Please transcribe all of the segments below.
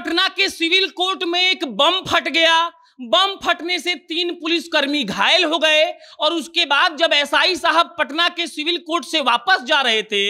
पटना के civil court में एक बम फट गया बम फटने से तीन पुलिसकर्मी घायल हो गए और उसके बाद जब एसआई साहब पटना के सिविल कोर्ट से वापस जा रहे थे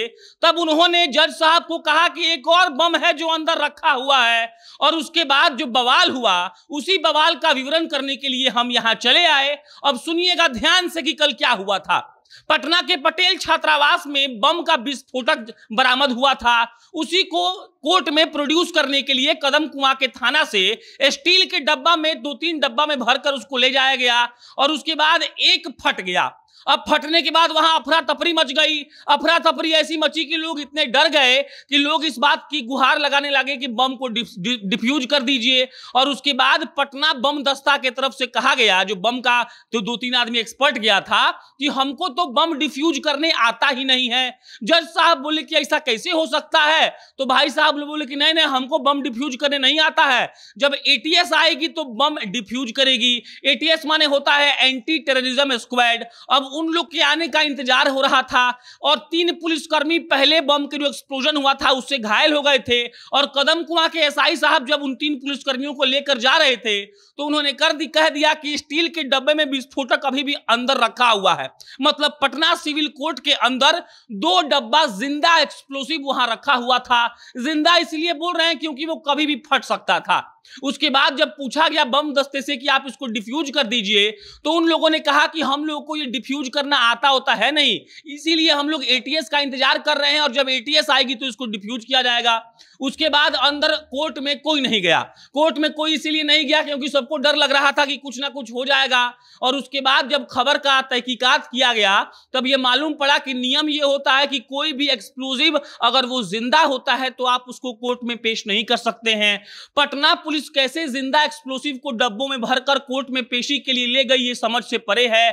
तब उन्होंने जज साहब को कहा कि एक और बम है जो अंदर रखा हुआ है और उसके बाद जो बवाल हुआ उसी बवाल का विवरण करने के लिए हम यहाँ चले आए अब सुनिएगा ध्यान से कि कल क्या हुआ था पटना के पटेल छात्रावास में बम का विस्फोटक बरामद हुआ था उसी को कोर्ट में प्रोड्यूस करने के लिए कदम कुआ के थाना से स्टील के डब्बा में दो तीन डब्बा में भरकर उसको ले जाया गया और उसके बाद एक फट गया अब फटने के बाद वहां अफरा तफरी मच गई अफरा तफरी ऐसी मची कि लोग इतने डर गए कि लोग इस बात की गुहार लगाने लगे कि बम को डिफ्यूज कर दीजिए और उसके बाद पटना बम दस्ता के तरफ से कहा गया जो बम का जो दो तीन आदमी एक्सपर्ट गया था कि हमको तो बम डिफ्यूज करने आता ही नहीं है जज साहब बोले कि ऐसा कैसे हो सकता है तो भाई साहब बोले कि नहीं नहीं हमको बम डिफ्यूज करने नहीं आता है जब ए आएगी तो बम डिफ्यूज करेगी एटीएस माने होता है एंटी टेररिज्म स्क्वाड अब उन लोग के आने का इंतजार हो रहा था और तीन पुलिसकर्मी पहले बम के जो एक्सप्लोजन हुआ था उससे घायल हो गए थे और कदम कुआ के एसआई साहब जब उन तीन पुलिसकर्मियों को लेकर जा रहे थे तो उन्होंने कर दी कह दिया कि स्टील के डब्बे में विस्फोटक अभी भी अंदर रखा हुआ है मतलब पटना सिविल कोर्ट के अंदर दो डब्बा जिंदा एक्सप्लोसिव वहां रखा हुआ था जिंदा इसलिए बोल रहे हैं क्योंकि वो कभी भी फट सकता था उसके बाद जब पूछा गया बम दस्ते से कि आप इसको डिफ्यूज कर दीजिए तो उन लोगों ने कहा कि हम लोगों को ये डिफ्यूज करना आता होता है नहीं इसीलिए हम लोग एटीएस का इंतजार कर रहे हैं और जब एटीएस आएगी तो इसको डिफ्यूज किया जाएगा उसके बाद अंदर कोर्ट में कोई नहीं गया कोर्ट में कोई इसीलिए नहीं गया क्योंकि सबको डर लग रहा था कि कुछ ना कुछ हो जाएगा और उसके बाद जब खबर का तहकीकात किया गया तब यह मालूम पड़ा कि नियम यह होता है कि कोई भी एक्सप्लोजिव अगर वो जिंदा होता है तो आप उसको कोर्ट में पेश नहीं कर सकते हैं पटना पुलिस कैसे जिंदा एक्सप्लोसिव को डब्बों में भरकर कोर्ट में पेशी के लिए ले गई ये समझ से परे है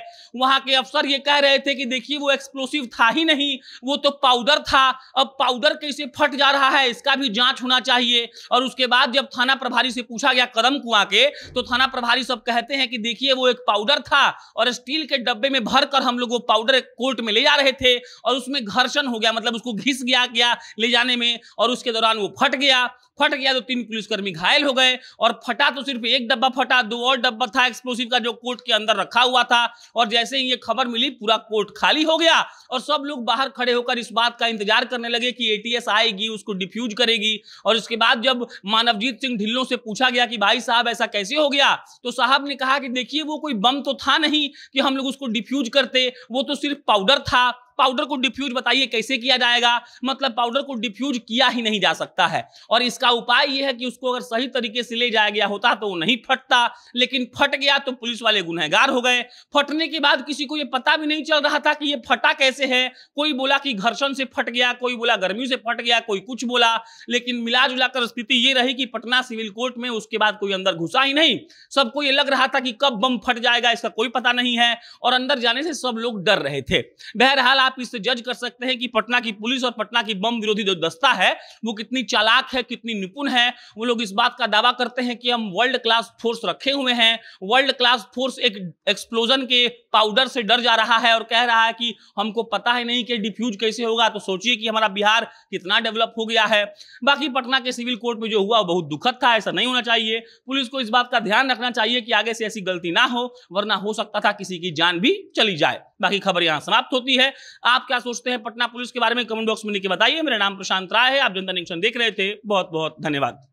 वहां के अफसर ये कह रहे थे कि देखिए वो एक्सप्लोसिव था ही नहीं वो तो पाउडर था अब पाउडर कैसे फट जा रहा है इसका भी जांच होना चाहिए और उसके बाद जब थाना प्रभारी से पूछा गया कदम कुआ के तो थाना प्रभारी सब कहते हैं कि देखिए वो एक पाउडर था और स्टील के डब्बे में भर हम लोग वो पाउडर कोर्ट में ले जा रहे थे और उसमें घर्षण हो गया मतलब उसको घिस गया गया ले जाने में और उसके दौरान वो फट गया फट गया तो तीन पुलिसकर्मी घायल हो गए गए और फटा तो सिर्फ एक डब्बा फटा दो और डब्बा था एक्सप्लोसिव का जो कोर्ट के अंदर रखा हुआ था और जैसे ही ये खबर मिली पूरा कोर्ट खाली हो गया और सब लोग बाहर खड़े होकर इस बात का इंतजार करने लगे कि एटीएस आएगी उसको डिफ्यूज करेगी और उसके बाद जब मानवजीत सिंह ढिल्लों से पूछा गया कि भाई साहब ऐसा कैसे हो गया तो साहब ने कहा कि देखिए वो कोई बम तो था नहीं कि हम लोग उसको डिफ्यूज करते वो तो सिर्फ पाउडर था पाउडर को डिफ्यूज बताइए कैसे किया जाएगा मतलब पाउडर को डिफ्यूज किया ही नहीं जा सकता है और इसका उपाय यह है कि उसको अगर सही तरीके से ले जाया गया होता तो वो नहीं फटता लेकिन फट गया तो पुलिस वाले गुनहगार हो गए फटने के बाद किसी को ये पता भी नहीं चल रहा था कि ये फटा कैसे है कोई बोला कि घर्षण से फट गया कोई बोला गर्मी से फट गया कोई कुछ बोला लेकिन मिला जुलाकर स्थिति ये रही कि पटना सिविल कोर्ट में उसके बाद कोई अंदर घुसा ही नहीं सबको ये लग रहा था कि कब बम फट जाएगा इसका कोई पता नहीं है और अंदर जाने से सब लोग डर रहे थे बहरहाल आप इससे जज कर सकते हैं कि पटना की पुलिस और पटना की बम विरोधी जो दस्ता है वो कितनी चालाक है कितनी निपुण है वो लोग इस बात का दावा करते हैं कि हम वर्ल्ड क्लास फोर्स रखे हुए हैं वर्ल्ड क्लास फोर्स एक एक्सप्लोजन के पाउडर से डर जा रहा है और कह रहा है कि हमको पता ही नहीं कि डिफ्यूज कैसे होगा तो सोचिए कि हमारा बिहार कितना डेवलप हो गया है बाकी पटना के सिविल कोर्ट में जो हुआ बहुत दुखद था ऐसा नहीं होना चाहिए पुलिस को इस बात का ध्यान रखना चाहिए कि आगे से ऐसी गलती ना हो वरना हो सकता था किसी की जान भी चली जाए बाकी खबर यहां समाप्त होती है आप क्या सोचते हैं पटना पुलिस के बारे में कमेंट बॉक्स में लिख के बताइए मेरा नाम प्रशांत राय है आप जनता निरीक्षण देख रहे थे बहुत बहुत धन्यवाद